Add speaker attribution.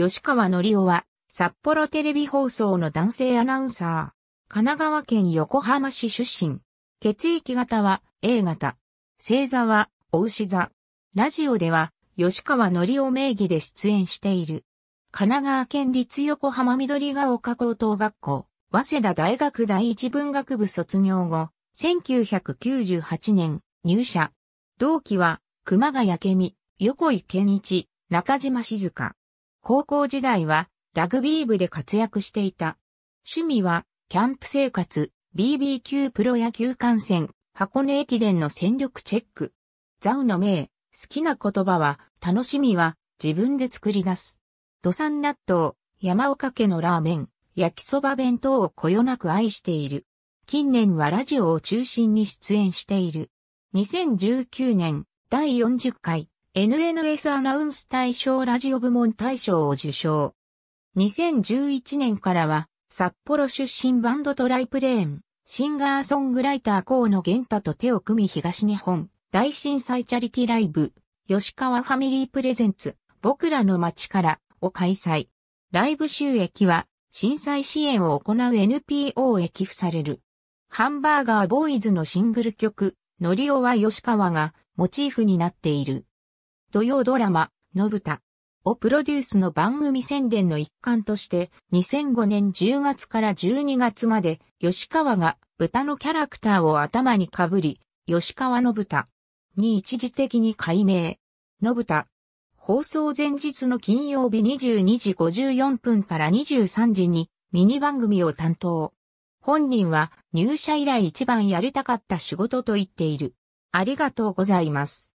Speaker 1: 吉川則夫は、札幌テレビ放送の男性アナウンサー。神奈川県横浜市出身。血液型は A 型。星座はお牛座。ラジオでは、吉川則夫名義で出演している。神奈川県立横浜緑ヶ丘高等学校、早稲田大学第一文学部卒業後、1998年入社。同期は、熊谷明美、横井健一、中島静香。高校時代はラグビー部で活躍していた。趣味はキャンプ生活、BBQ プロ野球観戦、箱根駅伝の戦力チェック。ザウの名、好きな言葉は、楽しみは自分で作り出す。土産納豆、山岡家のラーメン、焼きそば弁当をこよなく愛している。近年はラジオを中心に出演している。2019年第40回 NNS アナウンス大賞ラジオ部門大賞を受賞。2011年からは、札幌出身バンドトライプレーン、シンガーソングライター河野玄太と手を組み東日本大震災チャリティライブ、吉川ファミリープレゼンツ、僕らの街からを開催。ライブ収益は、震災支援を行う NPO へ寄付される。ハンバーガーボーイズのシングル曲、ノリオは吉川がモチーフになっている。土曜ドラマ、のぶたをプロデュースの番組宣伝の一環として、2005年10月から12月まで、吉川が豚のキャラクターを頭にかぶり、吉川のぶた、に一時的に改名。のぶた、放送前日の金曜日22時54分から23時にミニ番組を担当。本人は入社以来一番やりたかった仕事と言っている。ありがとうございます。